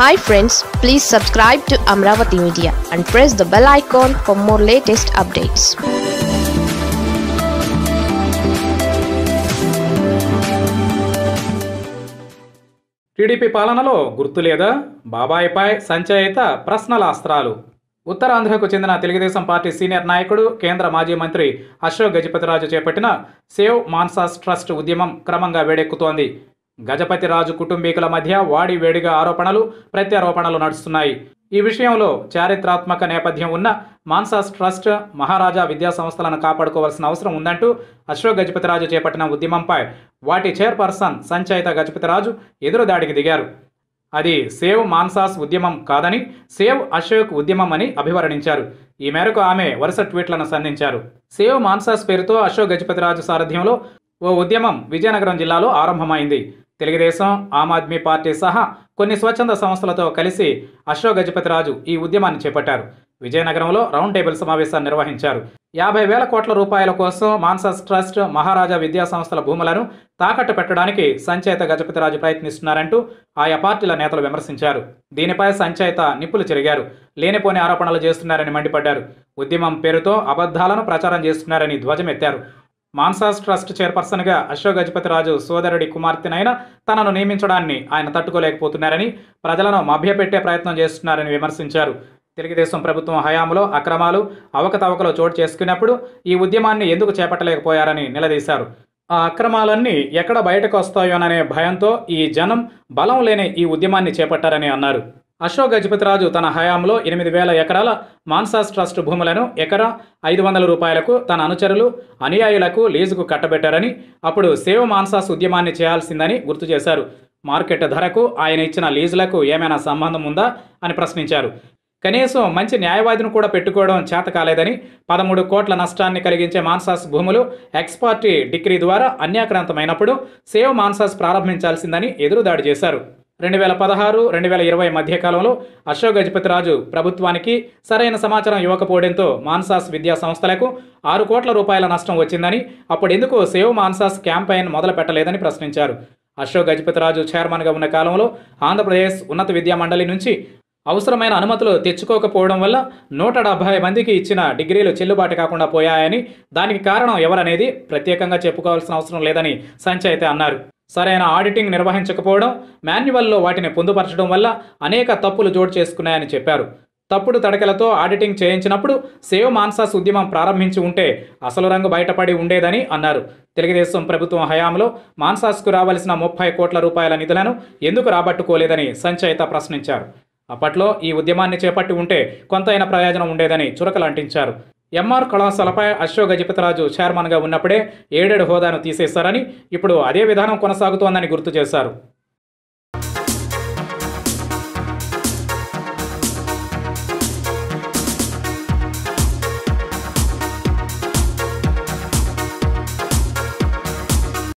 hi friends please subscribe to Amaravati media and press the bell icon for more latest updates TDP పాలనలో గుర్తు లేదా బాబాయిపై సంచయిత ప్రశ్నల అస్త్రాలు ఉత్తరాంధ్రకు చెందిన తెలుగుదేశం పార్టీ సీనియర్ నాయకుడు కేంద్ర మాజీ మంత్రి అశోక్ గజపతిరాజు చేపట్టిన సేవ్ మాన్సాస్ ట్రస్ట్ ఉద్యమం క్రమంగా వేడెక్కుతోంది గజపతిరాజు కుటుంబీకుల మధ్య వాడివేడిగా ఆరోపణలు ప్రత్యారోపణలు నడుస్తున్నాయి ఈ విషయంలో చారిత్రాత్మక నేపథ్యం ఉన్న మాన్సాస్ ట్రస్ట్ మహారాజా విద్యా సంస్థలను కాపాడుకోవాల్సిన అవసరం ఉందంటూ అశోక్ గజపతిరాజు చేపట్టిన ఉద్యమంపై వాటి చైర్పర్సన్ సంచయిత గజపతిరాజు దాడికి దిగారు అది సేవ్ మాన్సాస్ ఉద్యమం కాదని సేవ్ అశోక్ ఉద్యమం అని అభివర్ణించారు ఈ మేరకు ఆమె వరుస ట్వీట్లను సంధించారు సేవ్ మాన్సాస్ పేరుతో అశోక్ గజపతిరాజు సారథ్యంలో ఓ ఉద్యమం విజయనగరం జిల్లాలో ఆరంభమైంది తెలుగుదేశం ఆమ్ ఆద్మీ పార్టీ సహా కొన్ని స్వచ్ఛంద సంస్థలతో కలిసి అశోక్ గజపతిరాజు ఈ ఉద్యమాన్ని చేపట్టారు విజయనగరంలో రౌండ్ టేబుల్ సమావేశాన్ని నిర్వహించారు యాభై వేల కోట్ల రూపాయల కోసం మాన్సస్ ట్రస్ట్ మహారాజా విద్యా సంస్థల భూములను తాకట్టు పెట్టడానికి సంచేత గజపతిరాజు ప్రయత్నిస్తున్నారంటూ ఆయా పార్టీల నేతలు విమర్శించారు దీనిపై సంచేత నిప్పులు చెరిగారు లేనిపోని ఆరోపణలు చేస్తున్నారని మండిపడ్డారు ఉద్యమం పేరుతో అబద్ధాలను ప్రచారం చేస్తున్నారని ధ్వజమెత్తారు మాన్సాస్ ట్రస్ట్ చైర్పర్సన్గా అశోక్ గజపతిరాజు సోదరుడి కుమార్తెనైన తనను నియమించడాన్ని ఆయన తట్టుకోలేకపోతున్నారని ప్రజలను మభ్యపెట్టే ప్రయత్నం చేస్తున్నారని విమర్శించారు తెలుగుదేశం ప్రభుత్వం హయాంలో అక్రమాలు అవకతవకలు చోటు చేసుకున్నప్పుడు ఈ ఉద్యమాన్ని ఎందుకు చేపట్టలేకపోయారని నిలదీశారు ఆ అక్రమాలన్నీ ఎక్కడ బయటకు వస్తాయోననే భయంతో ఈ జనం బలం లేని ఈ ఉద్యమాన్ని చేపట్టారని అన్నారు అశోక్ గజపతిరాజు తన హయాంలో ఎనిమిది వేల ఎకరాల మాన్సాస్ ట్రస్ట్ భూములను ఎకరా ఐదు వందల రూపాయలకు తన అనుచరులు అనుయాయులకు లీజుకు కట్టబెట్టారని అప్పుడు సేవ మాన్సాస్ ఉద్యమాన్ని చేయాల్సిందని గుర్తు చేశారు మార్కెట్ ధరకు ఆయన ఇచ్చిన లీజులకు ఏమైనా సంబంధం ఉందా అని ప్రశ్నించారు కనీసం మంచి న్యాయవాదిని కూడా పెట్టుకోవడం చేత కాలేదని పదమూడు కోట్ల నష్టాన్ని కలిగించే మాన్సాస్ భూములు ఎక్స్పార్టీ డిగ్రీ ద్వారా అన్యాక్రాంతమైనప్పుడు సేవ్ మాన్సాస్ ప్రారంభించాల్సిందని ఎదురుదాడి చేశారు రెండు వేల పదహారు రెండు వేల ఇరవై మధ్యకాలంలో అశోక్ గజపతిరాజు ప్రభుత్వానికి సరైన సమాచారం ఇవ్వకపోవడంతో మాన్సాస్ విద్యా సంస్థలకు ఆరు కోట్ల రూపాయల నష్టం వచ్చిందని అప్పుడెందుకు సేవ్ మాన్సాస్ క్యాంపెయిన్ మొదలు పెట్టలేదని ప్రశ్నించారు అశోక్ గజపతిరాజు చైర్మన్గా ఉన్న కాలంలో ఆంధ్రప్రదేశ్ ఉన్నత విద్యా మండలి నుంచి అవసరమైన అనుమతులు తెచ్చుకోకపోవడం వల్ల నూట డెబ్భై మందికి ఇచ్చిన డిగ్రీలు చెల్లుబాటు కాకుండా పోయాయని దానికి కారణం ఎవరనేది ప్రత్యేకంగా చెప్పుకోవాల్సిన అవసరం లేదని సంచయితే అన్నారు సరైన ఆడిటింగ్ నిర్వహించకపోవడం మాన్యువల్లో వాటిని పొందుపరచడం వల్ల అనేక తప్పులు జోడు చేసుకున్నాయని చెప్పారు తప్పుడు తడకలతో ఆడిటింగ్ చేయించినప్పుడు సేవ్ మాన్సాస్ ఉద్యమం ప్రారంభించి ఉంటే అసలు రంగు బయటపడి ఉండేదని అన్నారు తెలుగుదేశం ప్రభుత్వం హయాంలో మాన్సాస్కు రావాల్సిన ముప్పై కోట్ల రూపాయల నిధులను ఎందుకు రాబట్టుకోలేదని సంచయిత ప్రశ్నించారు అప్పట్లో ఈ ఉద్యమాన్ని చేపట్టి ఉంటే కొంతైన ప్రయోజనం ఉండేదని చురకలు అంటించారు ఎంఆర్ కళాశాలపై అశోక్ గజపతిరాజు చైర్మన్గా ఉన్నప్పుడే ఏడేడు హోదాను తీసేశారని ఇప్పుడు అదే విధానం కొనసాగుతోందని గుర్తు చేశారు